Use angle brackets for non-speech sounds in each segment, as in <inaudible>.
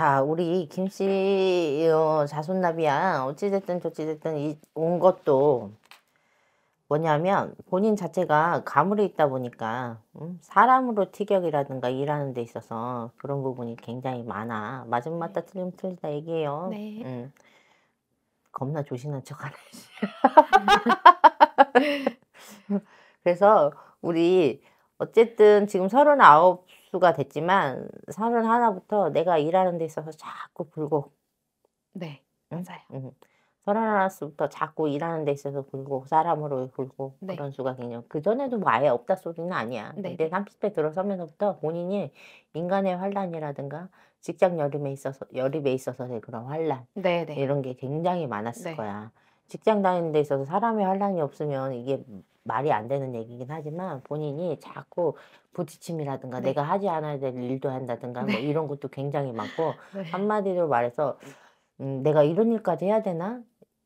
자, 우리 김씨 어, 자손납이야. 어찌됐든 저찌됐든 온 것도 뭐냐면 본인 자체가 가물에 있다 보니까 음, 사람으로 티격이라든가 일하는 데 있어서 그런 부분이 굉장히 많아. 맞은 맞다 네. 틀리면 틀리다 얘기해요. 네. 음. 겁나 조심한 척하네. <laughs> <laughs> 그래서 우리 어쨌든 지금 서른아홉 수가 됐지만 서른 하나부터 내가 일하는 데 있어서 자꾸 불고 네 맞아요. 서른 하나부터 자꾸 일하는 데 있어서 굴고 사람으로 불고 네. 그런 수가 개념. 그 전에도 뭐 아예 없다 소리는 아니야. 네. 근데 30대 들어서면서부터 본인이 인간의 환란이라든가 직장 여름에 있어서 여립에 있어서의 그런 환란 네, 네. 이런 게 굉장히 많았을 네. 거야. 직장 다니는 데 있어서 사람의 환란이 없으면 이게 말이 안 되는 얘기긴 하지만 본인이 자꾸 부딪힘이라든가 네. 내가 하지 않아야 될 일도 한다든가 뭐 네. 뭐 이런 것도 굉장히 많고 <laughs> 네. 한마디로 말해서 음, 내가 이런 일까지 해야 되나?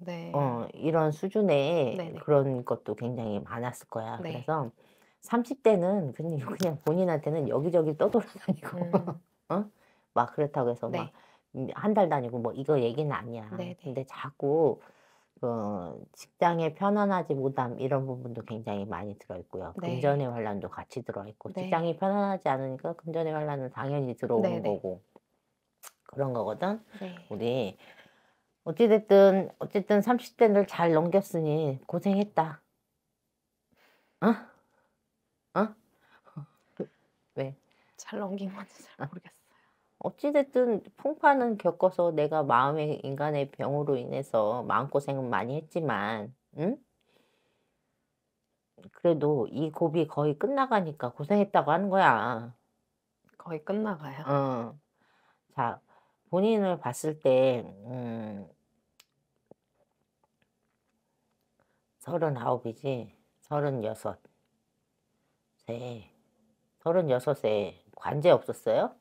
네. 어, 이런 수준의 네 그런 것도 굉장히 많았을 거야. 네. 그래서 30대는 그냥, <laughs> 그냥 본인한테는 여기저기 떠돌아다니고 음. <laughs> 어? 막 그렇다고 해서 네. 막한달 음, 다니고 뭐 이거 얘기는 아니야. 네 근데 자꾸 어, 직장에 편안하지 못함 이런 부분도 굉장히 많이 들어있고요. 네. 금전의 환란도 같이 들어있고 네. 직장이 편안하지 않으니까 금전의 환란은 당연히 들어오는 네, 네. 거고 그런 거거든. 네. 우리 어찌됐든 어쨌든 30대를 잘 넘겼으니 고생했다. 어? 어? <laughs> 왜? 잘 넘긴 건지 잘 모르겠어. 어찌됐든 풍파는 겪어서 내가 마음의 인간의 병으로 인해서 마음고생은 많이 했지만, 응? 그래도 이 고비 거의 끝나가니까 고생했다고 하는 거야. 거의 끝나가요. 어. 자, 본인을 봤을 때, 음, 서른아홉이지, 서른여섯. 세, 서른여섯에 관제 없었어요?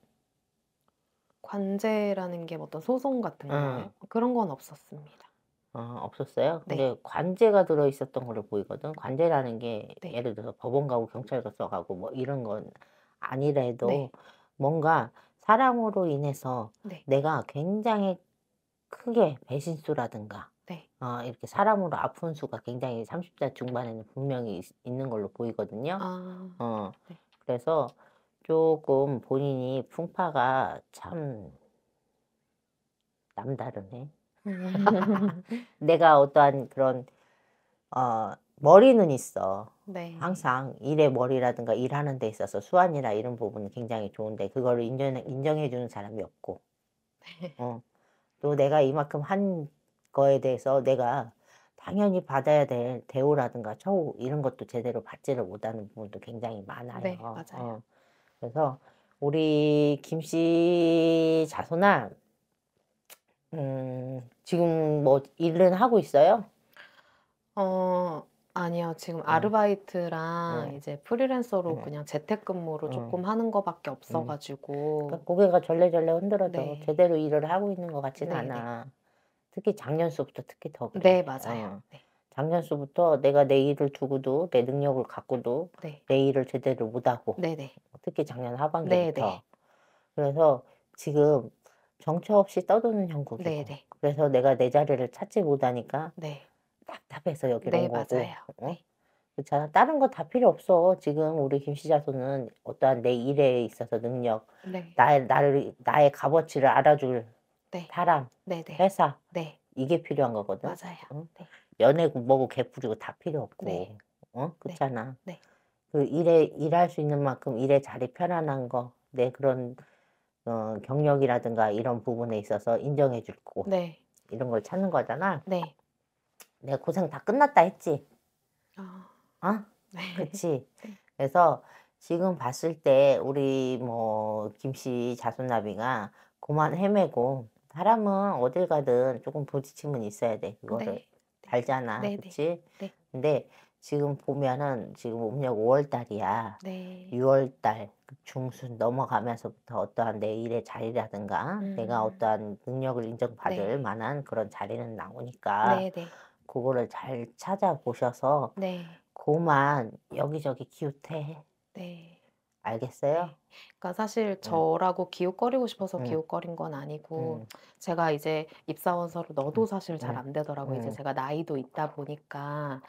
관제라는 게 뭐 어떤 소송 같은 거 음. 뭐 그런 건 없었습니다. 아, 없었어요? 네. 근데 관제가 들어 있었던 걸로 보이거든. 관제라는 게 네. 예를 들어서 법원 가고 경찰서 가고 뭐 이런 건 아니래도 네. 뭔가 사람으로 인해서 네. 내가 굉장히 크게 배신수라든가 네. 어, 이렇게 사람으로 아픈 수가 굉장히 30대 중반에는 분명히 있, 는 걸로 보이거든요. 아, 어, 네. 그래서 조금 본인이 풍파가 참 남다르네. <laughs> 내가 어떠한 그런 어, 머리는 있어. 네. 항상 일의 머리라든가 일하는 데 있어서 수완이나 이런 부분은 굉장히 좋은데 그거를 인정, 인정해 주는 사람이 없고 네. <laughs> 어. 또 내가 이만큼 한 거에 대해서 내가 당연히 받아야 될 대우라든가 처우 이런 것도 제대로 받지를 못하는 부분도 굉장히 많아요. 네, 어. 맞아요. 어. 그래서 우리 김씨 자손아, 음, 지금 뭐 일은 하고 있어요? 어, 아니요. 지금 음. 아르바이트랑 네. 이제 프리랜서로 네. 그냥 재택근무로 음. 조금 하는 것밖에 음. 없어가지고. 그러니까 고개가 절레절레 흔들어도 네. 제대로 일을 하고 있는 것 같지는 네, 않아. 네. 특히 작년 수부터 특히 더. 그래. 네, 맞아요. 어. 네. 작년서부터 내가 내 일을 두고도 내 능력을 갖고도 네. 내 일을 제대로 못하고 네네. 특히 작년 하반기부터 그래서 지금 정처 없이 떠도는 형국이고 네네. 그래서 내가 내 자리를 찾지 못하니까 네. 답답해서 여기로 네, 온 거고 맞아요. 어? 네. 그렇잖아 다른 거 다 필요 없어 지금 우리 김씨자손은 어떠한 내 일에 있어서 능력 네. 나의 나를 나의 값어치를 알아줄 네. 사람 회사 네. 이게 필요한 거거든 맞아요. 응? 연애고 뭐고 개풀리고다 필요 없고 네. 어 네. 그렇잖아. 네. 그 일에 일할 수 있는 만큼 일의 자리 편안한 거 내 그런 어, 경력이라든가 이런 부분에 있어서 인정해 줄고 네. 이런 걸 찾는 거잖아. 네. 내가 고생 다 끝났다 했지. 어? 어? 네. 그치 <laughs> 네. 그래서 지금 봤을 때 우리 뭐 김씨 자손나비가 그만 헤매고 사람은 어딜 가든 조금 부딪힘은 있어야 돼 그거를. 네. 알잖아 네네. 네. 그치? 네. 근데 지금 보면은 지금 음력 5월 달이야. 네. 6월 달 그 중순 넘어가면서부터 어떠한 내 일의 자리라든가 음. 내가 어떠한 능력을 인정받을 네. 만한 그런 자리는 나오니까 네네. 네. 그거를 잘 찾아보셔서 네. 그만 여기저기 기웃해. 네. 알겠어요. 네. 그러니까 사실 네. 저라고 기웃거리고 싶어서 네. 기웃거린 건 아니고 제가 이제 입사원서를 넣도 음. 사실 잘 안 되더라고요. 이제 제가 나이도 있다 보니까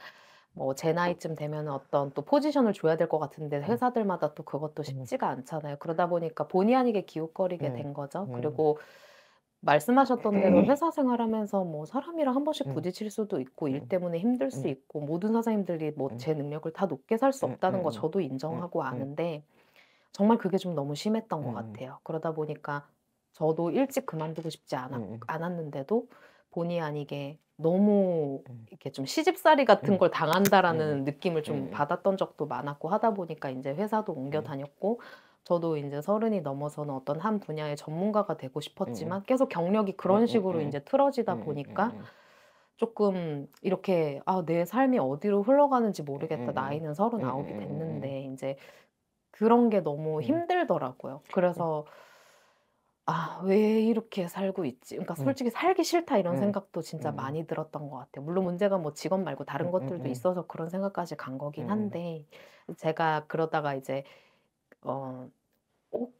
뭐 제 나이쯤 되면 어떤 또 포지션을 줘야 될 것 같은데 음. 회사들마다 또 그것도 음. 쉽지가 않잖아요. 그러다 보니까 본의 아니게 기웃거리게 된 거죠. 그리고 말씀하셨던 대로 회사 생활하면서 뭐 사람이랑 한 번씩 부딪힐 수도 있고 일 때문에 힘들 수 있고 모든 사장님들이 뭐 제 능력을 다 높게 살 수 없다는 거 저도 인정하고 아는데 정말 그게 좀 너무 심했던 것 음. 같아요. 그러다 보니까 저도 일찍 그만두고 싶지 않았, 음. 않았는데도 본의 아니게 너무 음. 이렇게 좀 시집살이 같은 음. 걸 당한다라는 음. 느낌을 좀 음. 받았던 적도 많았고 하다 보니까 이제 회사도 옮겨 다녔고 저도 이제 서른이 넘어서는 어떤 한 분야의 전문가가 되고 싶었지만 계속 경력이 그런 식으로 이제 틀어지다 보니까 조금 이렇게 아 내 삶이 어디로 흘러가는지 모르겠다 나이는 서른아홉이 됐는데 이제 그런 게 너무 음. 힘들더라고요. 그래서 음. 아, 왜 이렇게 살고 있지? 그러니까 음. 솔직히 살기 싫다 이런 생각도 진짜 많이 들었던 것 같아요. 물론 문제가 뭐 직업 말고 다른 것들도 있어서 그런 생각까지 간 거긴 한데 제가 그러다가 이제 어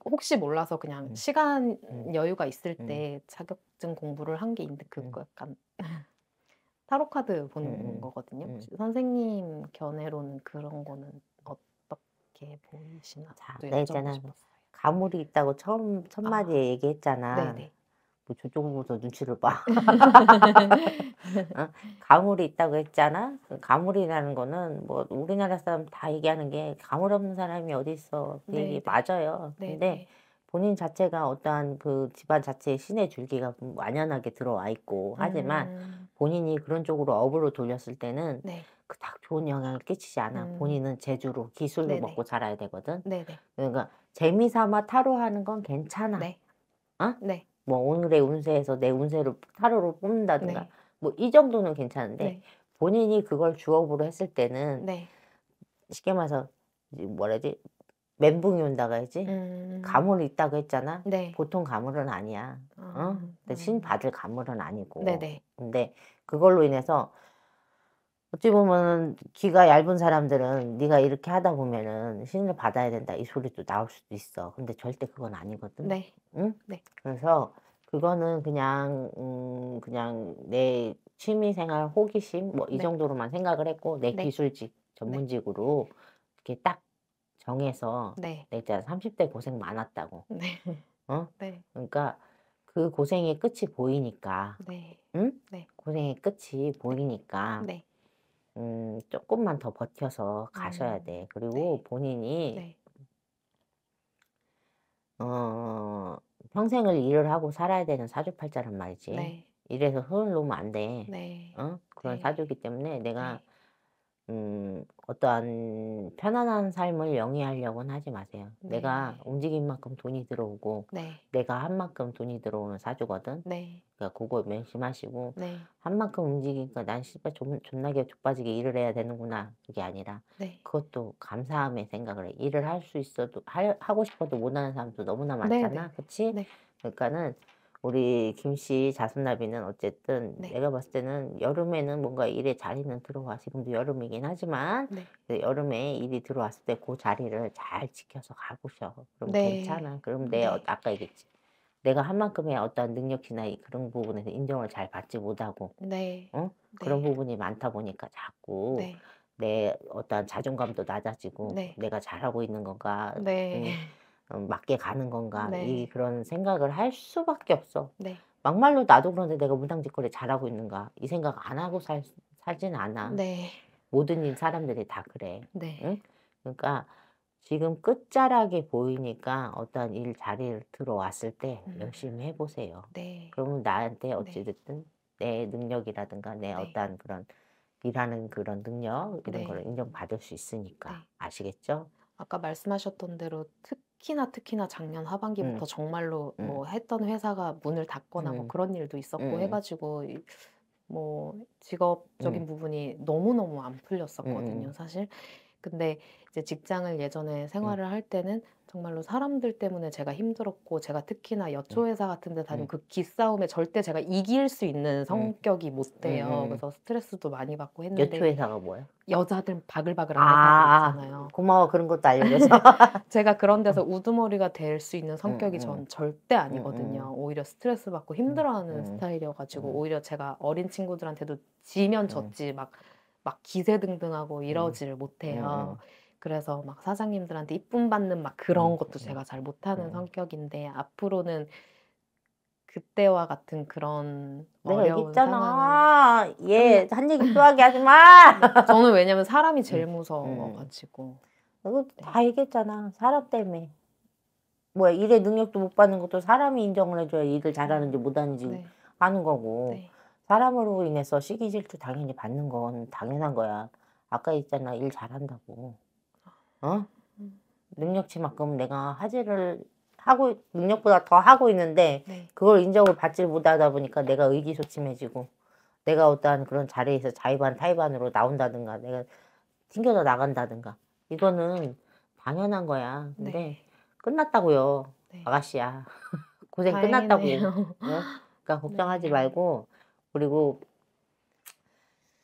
혹시 몰라서 그냥 시간 여유가 있을 때 자격증 공부를 한 게 있는데 그거 그 약간 타로 카드 보는 거거든요. 선생님 견해로는 그런 거는 어떻게 보이시나? 자, 네, 있잖아. 가물이 있다고 처음 첫 마디에 아. 얘기했잖아. 뭐 저쪽 보면서 눈치를 봐. <laughs> 어? 가물이 있다고 했잖아. 그 가물이라는 거는 뭐 우리나라 사람 다 얘기하는 게 가물 없는 사람이 어디 있어. 그 얘기 맞아요. 네네. 근데 본인 자체가 어떠한 그 집안 자체의 신의 줄기가 완연하게 들어와 있고 하지만 음. 본인이 그런 쪽으로 업으로 돌렸을 때는 네. 그닥 좋은 영향을 끼치지 않아. 음. 본인은 재주로 기술로 네네. 먹고 자라야 되거든. 네네. 그러니까 재미 삼아 타로하는 건 괜찮아. 네. 어? 네. 뭐 오늘의 운세에서 내 운세를 타로로 뽑는다든가 네. 뭐이 정도는 괜찮은데 네. 본인이 그걸 주업으로 했을 때는 네. 쉽게 말해서 뭐라지 멘붕이 온다고 했지 음. 가물 있다고 했잖아 네. 보통 가물은 아니야 어? 아, 음. 신 받을 가물은 아니고 네네. 근데 그걸로 인해서 어찌 보면 귀가 얇은 사람들은 네가 이렇게 하다 보면은 신을 받아야 된다 이 소리도 나올 수도 있어. 근데 절대 그건 아니거든. 네. 응? 네. 그래서 그거는 그냥 음 그냥 내 취미 생활 호기심 뭐이 네. 정도로만 생각을 했고 내 네. 기술직 네. 전문직으로 이렇게 딱 정해서 네. 내가 30대 고생 많았다고. 네. 어? 네. 그러니까 그 고생의 끝이 보이니까. 네. 응? 네. 고생의 끝이 보이니까. 네. 음 쪼끔만 더 버텨서 가셔야 음. 돼. 그리고 네. 본인이 네. 어 평생을 일을 하고 살아야 되는 사주팔자란 말이지. 네. 일해서 소홀 놓으면 안 돼. 네. 어? 그런 네. 사주기 때문에 내가 네. 음 어떠한 편안한 삶을 영위하려고는 하지 마세요. 네. 내가 움직인 만큼 돈이 들어오고 네. 내가 한 만큼 돈이 들어오면 사주거든. 네. 그러니까 그거 명심하시고 네. 한 만큼 움직이니까 난 씨발 존나게 좆빠지게 일을 해야 되는구나 그게 아니라 네. 그것도 감사함의 생각을 해. 일을 할 수 있어도 할, 하고 싶어도 못하는 사람도 너무나 네, 많잖아. 그렇지? 그러니까는 우리 김씨 자손나비는 어쨌든 네. 내가 봤을 때는 여름에는 뭔가 일에 자리는 들어와 지금도 여름이긴 하지만 네. 그 여름에 일이 들어왔을 때 그 자리를 잘 지켜서 가보셔 그럼 네. 괜찮아 그럼 내 네. 어, 아까 얘기했지 내가 한 만큼의 어떤 능력이나 그런 부분에서 인정을 잘 받지 못하고 네. 어? 네. 그런 부분이 많다 보니까 자꾸 네. 내 어떤 자존감도 낮아지고 네. 내가 잘하고 있는 건가 네. 음. 어, 맞게 가는 건가 네. 이 그런 생각을 할 수밖에 없어. 네. 막말로 나도 그런데 내가 문상짓거리 잘하고 있는가 이 생각 안 하고 살 살진 않아. 네. 모든 일 사람들이 다 그래. 네. 응? 그러니까 지금 끝자락이 보이니까 어떤 일 자리를 들어왔을 때 음. 열심히 해보세요. 네. 그러면 나한테 네. 어찌됐든 내 능력이라든가 내 네. 어떤 그런 일하는 그런 능력 이런 걸 네. 인정받을 수 있으니까 아시겠죠? 아까 말씀하셨던 대로 특 특히나 특히나 작년 하반기부터 음. 정말로 음. 뭐 했던 회사가 문을 닫거나 음. 뭐 그런 일도 있었고 해가지고 뭐 직업적인 부분이 너무너무 안 풀렸었거든요 사실 근데 이제 직장을 예전에 네. 생활을 할 때는 정말로 사람들 때문에 제가 힘들었고 제가 특히나 네. 여초 회사 같은 데 다니면 네. 그 기싸움에 절대 제가 이길 수 있는 성격이 못 돼요. 그래서 스트레스도 많이 받고 했는데 여초 회사가 뭐요 여자들 바글바글한 아, 회사 잖아요 고마워 그런 것도 알려줘서. <laughs> 제가 그런 데서 우두머리가 될 수 있는 성격이 전 절대 아니거든요. 음, 음. 오히려 스트레스 받고 음, 힘들어하는 스타일이어가지고 오히려 제가 어린 친구들한테도 지면 졌지 막막 기세등등하고 음. 이러지를 음. 못해요. 음. 그래서 막 사장님들한테 이쁨 받는 막 그런 음, 것도 제가 잘 못하는 성격인데 앞으로는 그때와 같은 그런 내가 얘기했잖아. 얘한 얘기 또 하게 하지 마. <laughs> 네, 저는 왜냐면 사람이 제일 무서워가지고. 이거 네. 다 얘기했잖아. 사람 때문에. 뭐야 일의 능력도 못 받는 것도 사람이 인정을 해줘야 일을 잘하는지 못하는지 네. 아는 거고. 네. 사람으로 인해서 시기 질투 당연히 받는 건 당연한 거야. 아까 있잖아 일 잘한다고. 어? 능력치만큼 내가 하지를 하고 능력보다 더 하고 있는데 네. 그걸 인정을 받지 못하다 보니까 내가 의기소침해지고 내가 어떠한 그런 자리에서 자의반 타의반으로 나온다든가 내가 튕겨져 나간다든가 이거는 당연한 거야. 근데 네. 끝났다고요, 네. 아가씨야. <laughs> 고생 다행이네요. 끝났다고. 어? 그러니까 <laughs> 네? 그러니까 걱정하지 말고 그리고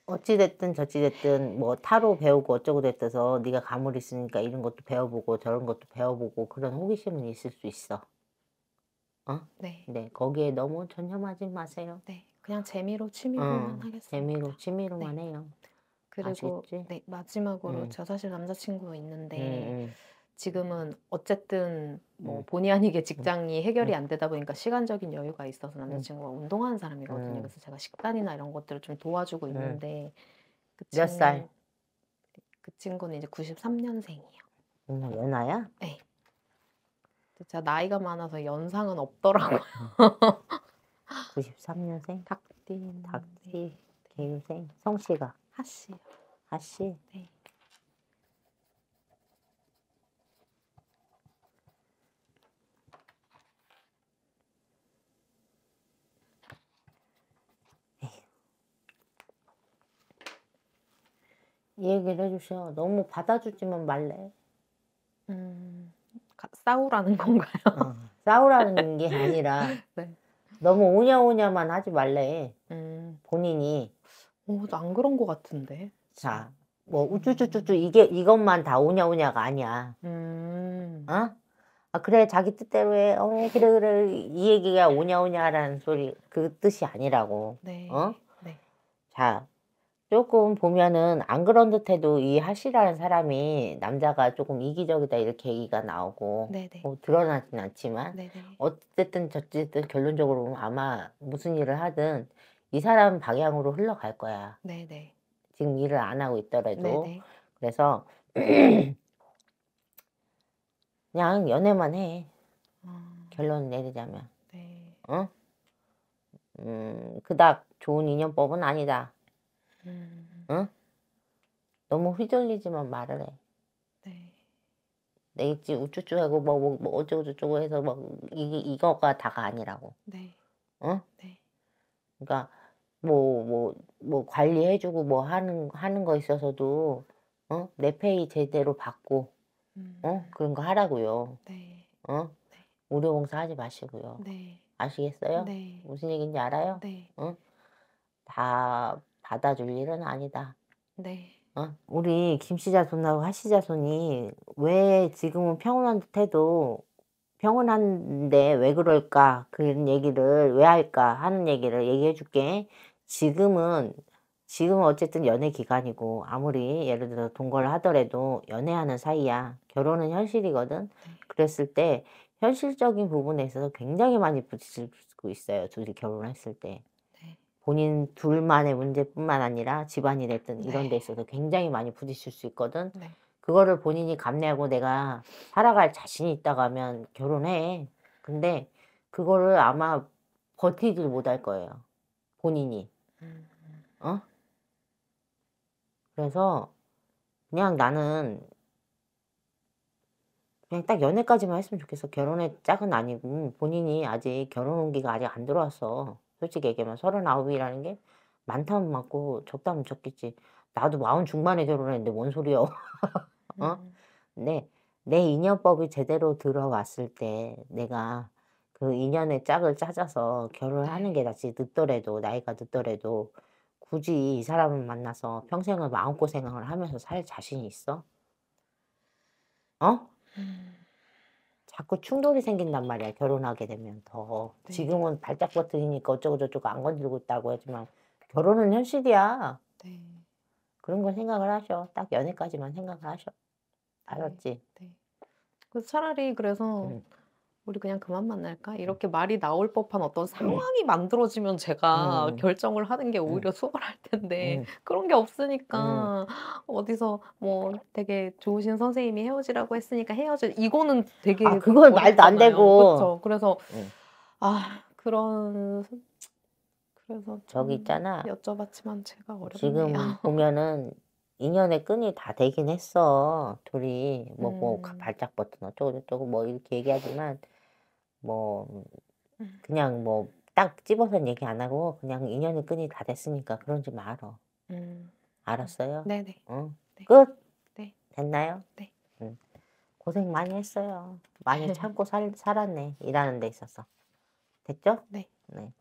어찌됐든 저찌됐든 뭐 타로 배우고 어쩌고 됐어서 네가 가물 있으니까 이런 것도 배워보고 저런 것도 배워보고 그런 호기심은 있을 수 있어. 어? 네. 네. 거기에 너무 전념하지 마세요. 네. 그냥 재미로 취미로만 어, 하겠습니다. 재미로 네. 취미로만 네. 해요. 그리고 아시겠지? 네, 마지막으로 음. 저 사실 남자친구 있는데 음, 음. 지금은 어쨌든 뭐 음. 본의 아니게 음. 직장이 해결이 음. 안 되다 보니까 시간적인 여유가 있어서 남자친구가 운동하는 사람이거든요. 그래서 제가 식단이나 이런 것들을 좀 도와주고 네. 있는데 그몇 친구, 살? 그 친구는 이제 93년생이에요. 어 연하야? 네. 제가 나이가 많아서 연상은 없더라고요. 93년생? <laughs> 닭띠. 닭띠. 개유생. 성씨가? 하씨 하씨? 네. 얘기를 해주셔. 너무 받아주지만 말래. 음, 싸우라는 <laughs> 건가요? 어, 싸우라는 게 아니라 <laughs> 네. 너무 오냐오냐만 하지 말래. 음. 본인이. 어, 안 그런 것 같은데. 자, 뭐 우쭈쭈쭈쭈 이게 이것만 다 오냐오냐가 아니야. 음. 어? 아 그래 자기 뜻대로 해. 어 그래 그래 이 얘기가 오냐오냐라는 소리 그 뜻이 아니라고. 네. 어? 네. 자 조금 보면은 안 그런 듯해도 이 하시라는 사람이 남자가 조금 이기적이다 이렇게 얘기가 나오고 네네. 뭐 드러나진 않지만 네네. 어쨌든 저쨌든 결론적으로 보면 아마 무슨 일을 하든 이 사람 방향으로 흘러갈 거야. 네네. 지금 일을 안 하고 있더라도 네네. 그래서 <clears throat> 그냥 연애만 해. 음... 아. 결론 내리자면. 네. 어? 음, 그닥 좋은 인연법은 아니다. 음. 응? 너무 휘둘리지만 말을 해. 네. 내 입지 우쭈쭈하고 뭐, 뭐, 뭐 어쩌고저쩌고 해서 뭐이 이거가 다가 아니라고. 네. 응? 네. 그러니까 뭐뭐뭐 뭐, 뭐 관리해주고 뭐 하는 하는 거 있어서도 어? 내 페이 제대로 받고 음. 어? 그런 거 하라고요. 네. 어? 네. 오려봉사 하지 마시고요. 네. 아시겠어요? 네. 무슨 얘기인지 알아요? 네. 어? 다 받아줄 일은 아니다. 네. 어? 우리 김씨 자손하고 하씨 자손이 왜 지금은 평온한 듯해도 평온한데 왜 그럴까 그런 얘기를 왜 할까 하는 얘기를 얘기해 줄게. 지금은 지금은 어쨌든 연애 기간이고 아무리 예를 들어 동거를 하더라도 연애하는 사이야. 결혼은 현실이거든. 네. 그랬을 때 현실적인 부분에 있어서 굉장히 많이 부딪히고 있어요. 둘이 결혼했을 때. 본인 둘만의 문제뿐만 아니라 집안이 됐든 네. 이런 데 있어서 굉장히 많이 부딪힐 수 있거든. 네. 그거를 본인이 감내하고 내가 살아갈 자신이 있다고 하면 결혼해. 근데 그거를 아마 버티질 못할 거예요. 본인이. 음. 어? 그래서 그냥 나는 그냥 딱 연애까지만 했으면 좋겠어. 결혼의 짝은 아니고 본인이 아직 결혼 온기가 아직 안 들어왔어. 솔직히 얘기하면 서른아홉이라는 게 많다면 맞고 적다면 적겠지. 나도 마흔 중반에 결혼했는데 뭔 소리야. <laughs> 어? 근데 음. 네. 내 인연법이 제대로 들어왔을 때 내가 그 인연의 짝을 찾아서 결혼하는 게 낫지 늦더라도 나이가 늦더라도 굳이 이 사람을 만나서 평생을 마음고생을 하면서 살 자신이 있어? 어? 음. 자꾸 충돌이 생긴단 말이야 결혼하게 되면 더 지금은 그러니까. 발작 버튼이니까 어쩌고 저쩌고 안 건들고 있다고 하지만 결혼은 현실이야 네. 그런 걸 생각을 하셔 딱 연애까지만 생각을 하셔 네. 알았지 네. 네. 그 그래서 차라리 그래서 음. 우리 그냥 그만 만날까? 음. 이렇게 말이 나올 법한 어떤 음. 상황이 만들어지면 제가 음. 결정을 하는 게 음. 오히려 수월할 텐데 음. 그런 게 없으니까 어디서 뭐 되게 좋으신 선생님이 헤어지라고 했으니까 헤어져 이거는 되게 아, 그건 말도 안 되고 그렇죠. 그래서 아 그런 그래서 저기 있잖아 여쭤봤지만 제가 어렵네요. 지금 보면은 인연의 끈이 다 되긴 했어. 둘이 뭐뭐 뭐, 음. 뭐 발작 버튼 어쩌고 저쩌고 뭐 이렇게 얘기하지만 뭐 음. 그냥 뭐 딱 집어서 얘기 안 하고 그냥 인연의 끈이 다 됐으니까 그런 지말아 음. 알았어요? 네네. 응. 네. 끝. 네. 됐나요? 네. 응. 고생 많이 했어요. 많이 참고 살, 살았네. 일하는 데 있어서. 됐죠? <laughs> 네. 네.